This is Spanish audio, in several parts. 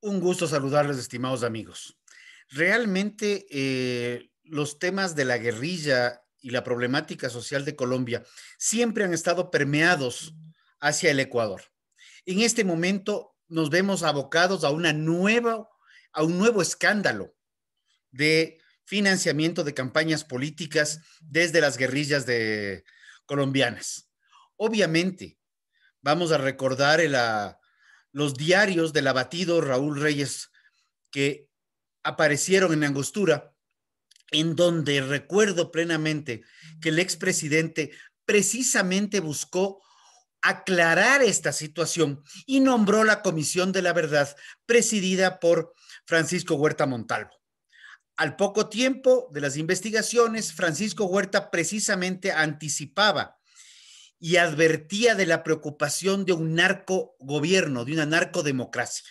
Un gusto saludarles, estimados amigos. Realmente eh, los temas de la guerrilla y la problemática social de Colombia siempre han estado permeados hacia el Ecuador. En este momento nos vemos abocados a una nueva a un nuevo escándalo de financiamiento de campañas políticas desde las guerrillas de colombianas. Obviamente, vamos a recordar el, ah, los diarios del abatido Raúl Reyes que aparecieron en Angostura, en donde recuerdo plenamente que el expresidente precisamente buscó aclarar esta situación y nombró la Comisión de la Verdad presidida por Francisco Huerta Montalvo. Al poco tiempo de las investigaciones, Francisco Huerta precisamente anticipaba y advertía de la preocupación de un narco gobierno, de una narcodemocracia.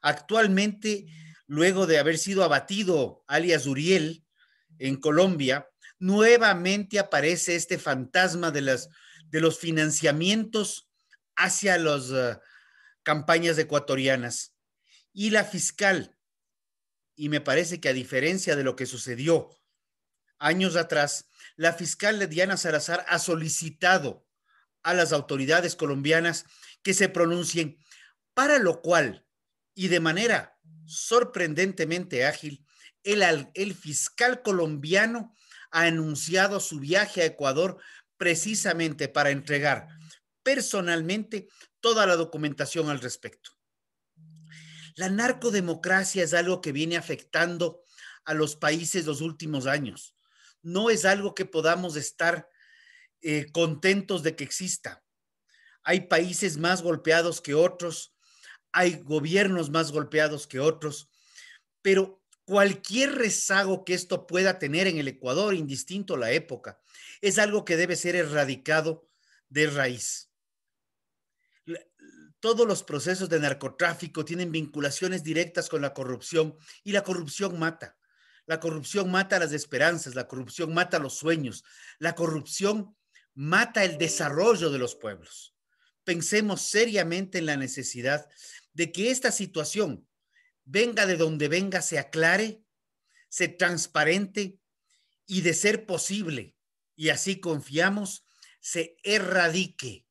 Actualmente, luego de haber sido abatido alias Uriel en Colombia, nuevamente aparece este fantasma de, las, de los financiamientos hacia las eh, campañas ecuatorianas. Y la fiscal, y me parece que a diferencia de lo que sucedió años atrás, la fiscal Diana Salazar ha solicitado a las autoridades colombianas que se pronuncien, para lo cual, y de manera sorprendentemente ágil, el, el fiscal colombiano ha anunciado su viaje a Ecuador precisamente para entregar personalmente toda la documentación al respecto. La narcodemocracia es algo que viene afectando a los países los últimos años no es algo que podamos estar eh, contentos de que exista. Hay países más golpeados que otros, hay gobiernos más golpeados que otros, pero cualquier rezago que esto pueda tener en el Ecuador, indistinto a la época, es algo que debe ser erradicado de raíz. Todos los procesos de narcotráfico tienen vinculaciones directas con la corrupción y la corrupción mata. La corrupción mata las esperanzas, la corrupción mata los sueños, la corrupción mata el desarrollo de los pueblos. Pensemos seriamente en la necesidad de que esta situación, venga de donde venga, se aclare, se transparente y de ser posible, y así confiamos, se erradique.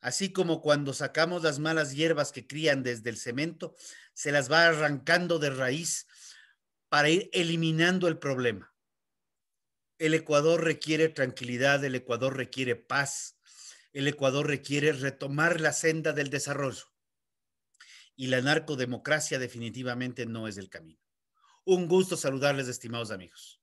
Así como cuando sacamos las malas hierbas que crían desde el cemento, se las va arrancando de raíz para ir eliminando el problema. El Ecuador requiere tranquilidad, el Ecuador requiere paz, el Ecuador requiere retomar la senda del desarrollo. Y la narcodemocracia definitivamente no es el camino. Un gusto saludarles, estimados amigos.